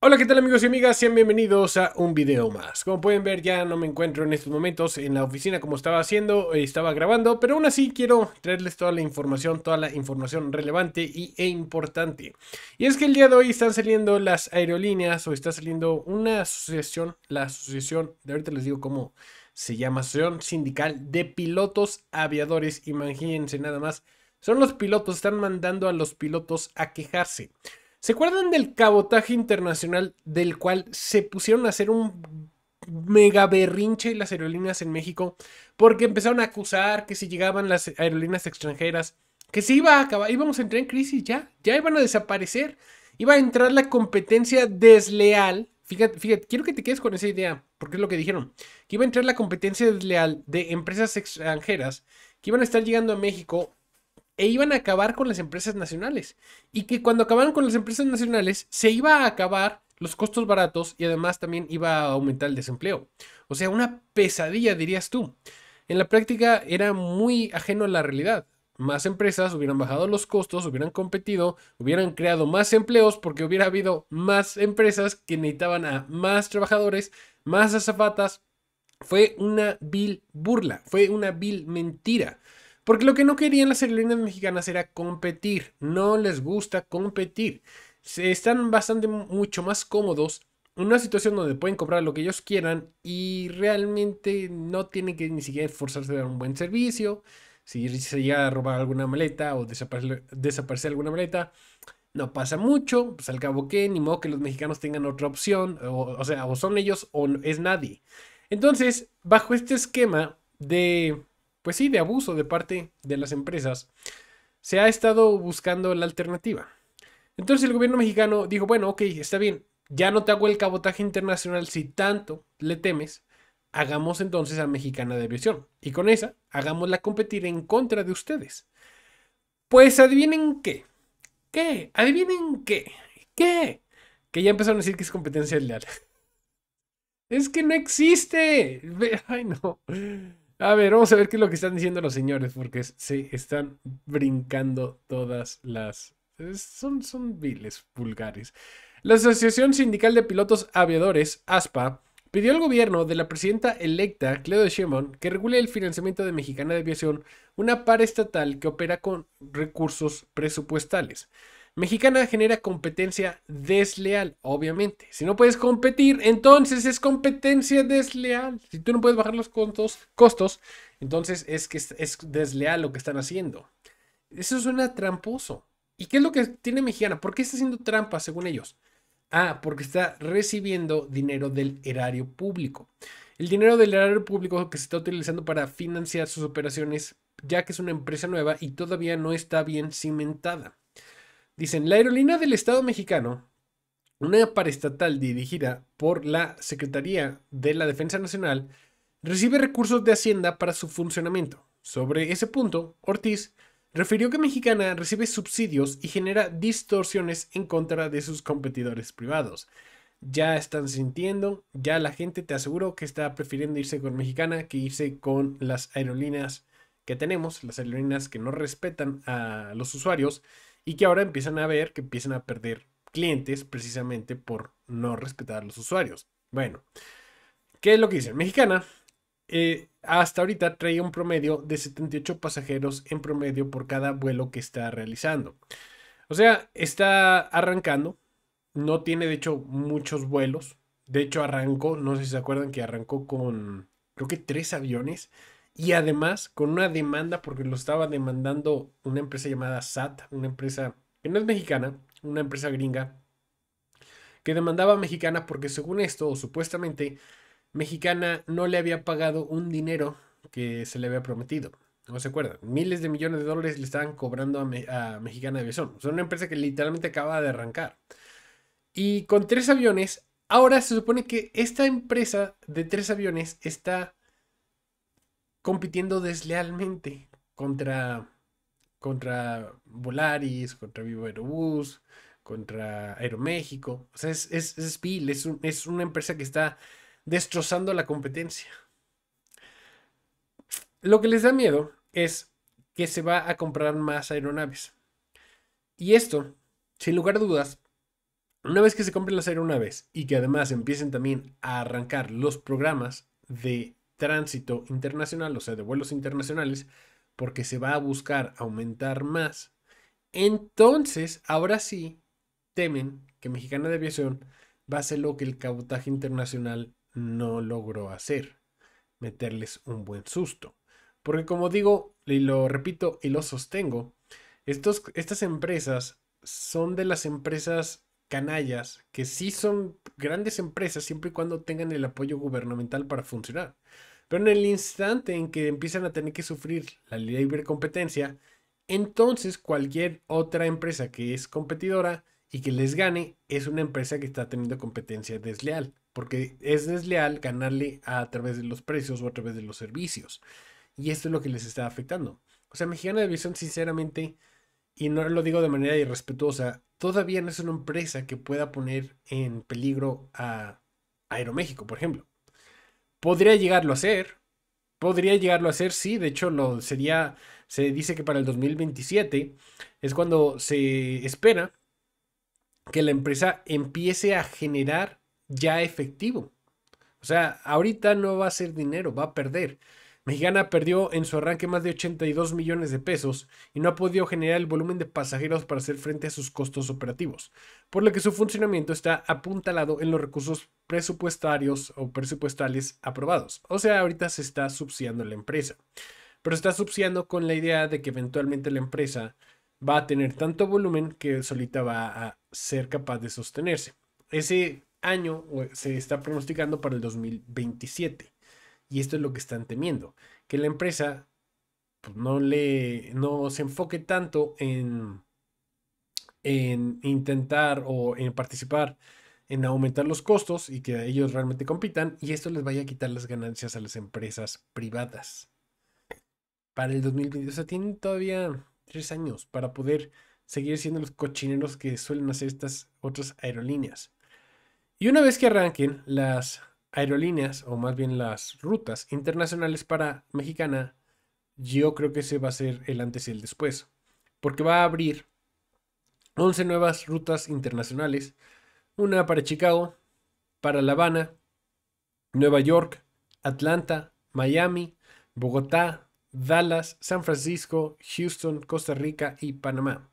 Hola qué tal amigos y amigas, sean bienvenidos a un video más. Como pueden ver ya no me encuentro en estos momentos en la oficina como estaba haciendo, eh, estaba grabando, pero aún así quiero traerles toda la información, toda la información relevante y, e importante. Y es que el día de hoy están saliendo las aerolíneas o está saliendo una asociación, la asociación, de ahorita les digo cómo se llama, asociación sindical de pilotos aviadores, imagínense nada más, son los pilotos, están mandando a los pilotos a quejarse. ¿Se acuerdan del cabotaje internacional del cual se pusieron a hacer un mega berrinche las aerolíneas en México? Porque empezaron a acusar que si llegaban las aerolíneas extranjeras, que se iba a acabar, íbamos a entrar en crisis ya, ya iban a desaparecer, iba a entrar la competencia desleal. Fíjate, fíjate, quiero que te quedes con esa idea, porque es lo que dijeron, que iba a entrar la competencia desleal de empresas extranjeras que iban a estar llegando a México e iban a acabar con las empresas nacionales. Y que cuando acabaron con las empresas nacionales, se iba a acabar los costos baratos y además también iba a aumentar el desempleo. O sea, una pesadilla, dirías tú. En la práctica era muy ajeno a la realidad. Más empresas hubieran bajado los costos, hubieran competido, hubieran creado más empleos porque hubiera habido más empresas que necesitaban a más trabajadores, más azafatas. Fue una vil burla, fue una vil mentira. Porque lo que no querían las aerolíneas mexicanas era competir. No les gusta competir. Se están bastante mucho más cómodos en una situación donde pueden cobrar lo que ellos quieran y realmente no tienen que ni siquiera esforzarse a dar un buen servicio. Si se llega a robar alguna maleta o desaparecer alguna maleta, no pasa mucho, pues al cabo que, ni modo que los mexicanos tengan otra opción, o, o, sea, o son ellos o es nadie. Entonces, bajo este esquema de pues sí, de abuso de parte de las empresas, se ha estado buscando la alternativa. Entonces el gobierno mexicano dijo, bueno, ok, está bien, ya no te hago el cabotaje internacional si tanto le temes, hagamos entonces a Mexicana de Aviación. Y con esa, hagámosla competir en contra de ustedes. Pues adivinen qué. ¿Qué? ¿Adivinen qué? ¿Qué? Que ya empezaron a decir que es competencia leal. Es que no existe. Ay, no. A ver, vamos a ver qué es lo que están diciendo los señores, porque se están brincando todas las... Son, son viles vulgares. La Asociación Sindical de Pilotos Aviadores, ASPA, pidió al gobierno de la presidenta electa, Cleo de que regule el financiamiento de Mexicana de Aviación, una par estatal que opera con recursos presupuestales mexicana genera competencia desleal, obviamente. Si no puedes competir, entonces es competencia desleal. Si tú no puedes bajar los costos, entonces es que es, desleal lo que están haciendo. Eso suena tramposo. ¿Y qué es lo que tiene Mexicana? ¿Por qué está haciendo trampa, según ellos? Ah, porque está recibiendo dinero del erario público. El dinero del erario público que se está utilizando para financiar sus operaciones, ya que es una empresa nueva y todavía no está bien cimentada. Dicen, la aerolínea del Estado mexicano, una paraestatal dirigida por la Secretaría de la Defensa Nacional, recibe recursos de Hacienda para su funcionamiento. Sobre ese punto, Ortiz refirió que Mexicana recibe subsidios y genera distorsiones en contra de sus competidores privados. Ya están sintiendo, ya la gente te aseguró... que está prefiriendo irse con Mexicana que irse con las aerolíneas que tenemos, las aerolíneas que no respetan a los usuarios y que ahora empiezan a ver que empiezan a perder clientes precisamente por no respetar a los usuarios. Bueno, ¿qué es lo que dice? Mexicana eh, hasta ahorita traía un promedio de 78 pasajeros en promedio por cada vuelo que está realizando. O sea, está arrancando, no tiene de hecho muchos vuelos. De hecho, arrancó, no sé si se acuerdan que arrancó con creo que tres aviones y además con una demanda, porque lo estaba demandando una empresa llamada SAT, una empresa que no es mexicana, una empresa gringa, que demandaba a Mexicana porque según esto, supuestamente, Mexicana no le había pagado un dinero que se le había prometido. No se acuerdan, miles de millones de dólares le estaban cobrando a, Mexicana de Aviación. O sea, una empresa que literalmente acaba de arrancar. Y con tres aviones, ahora se supone que esta empresa de tres aviones está compitiendo deslealmente contra, contra Volaris, contra Vivo Aerobús, contra Aeroméxico. O sea, es, es, es es una empresa que está destrozando la competencia. Lo que les da miedo es que se va a comprar más aeronaves. Y esto, sin lugar a dudas, una vez que se compren las aeronaves y que además empiecen también a arrancar los programas de tránsito internacional, o sea, de vuelos internacionales, porque se va a buscar aumentar más. Entonces, ahora sí, temen que Mexicana de Aviación va a hacer lo que el cabotaje internacional no logró hacer, meterles un buen susto. Porque como digo, y lo repito y lo sostengo, estos, estas empresas son de las empresas canallas que sí son grandes empresas siempre y cuando tengan el apoyo gubernamental para funcionar. Pero en el instante en que empiezan a tener que sufrir la libre competencia, entonces cualquier otra empresa que es competidora y que les gane es una empresa que está teniendo competencia desleal, porque es desleal ganarle a través de los precios o a través de los servicios. Y esto es lo que les está afectando. O sea, Mexicana de Visión, sinceramente, y no lo digo de manera irrespetuosa, todavía no es una empresa que pueda poner en peligro a Aeroméxico, por ejemplo. Podría llegarlo a ser? podría llegarlo a ser, sí, de hecho lo sería, se dice que para el 2027 es cuando se espera que la empresa empiece a generar ya efectivo. O sea, ahorita no va a ser dinero, va a perder. Mexicana perdió en su arranque más de 82 millones de pesos y no ha podido generar el volumen de pasajeros para hacer frente a sus costos operativos, por lo que su funcionamiento está apuntalado en los recursos presupuestarios o presupuestales aprobados. O sea, ahorita se está subsidiando la empresa, pero se está subsidiando con la idea de que eventualmente la empresa va a tener tanto volumen que solita va a ser capaz de sostenerse. Ese año se está pronosticando para el 2027. Y esto es lo que están temiendo, que la empresa pues, no, le, no se enfoque tanto en, en intentar o en participar en aumentar los costos y que ellos realmente compitan y esto les vaya a quitar las ganancias a las empresas privadas. Para el 2022, o sea, tienen todavía tres años para poder seguir siendo los cochineros que suelen hacer estas otras aerolíneas. Y una vez que arranquen, las aerolíneas, o más bien las rutas internacionales para mexicana, yo creo que ese va a ser el antes y el después. Porque va a abrir 11 nuevas rutas internacionales. Una para Chicago, para La Habana, Nueva York, Atlanta, Miami, Bogotá, Dallas, San Francisco, Houston, Costa Rica y Panamá.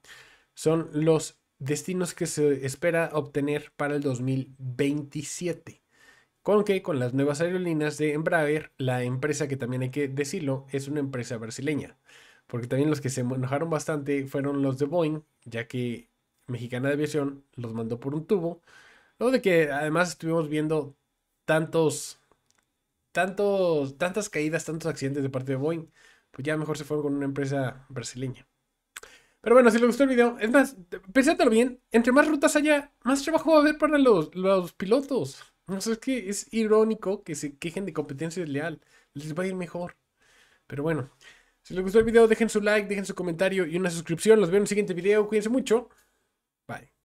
Son los destinos que se espera obtener para el 2027. Con que con las nuevas aerolíneas de Embraer, la empresa que también hay que decirlo, es una empresa brasileña. Porque también los que se enojaron bastante fueron los de Boeing, ya que Mexicana de Aviación los mandó por un tubo. Luego de que además estuvimos viendo tantos, tantos, tantas caídas, tantos accidentes de parte de Boeing, pues ya mejor se fueron con una empresa brasileña. Pero bueno, si les gustó el video, es más, pensátelo bien, entre más rutas haya, más trabajo va a haber para los pilotos no sé qué es irónico que se quejen de competencia desleal. Les va a ir mejor. Pero bueno, si les gustó el video, dejen su like, dejen su comentario y una suscripción. Los veo en el siguiente video. Cuídense mucho.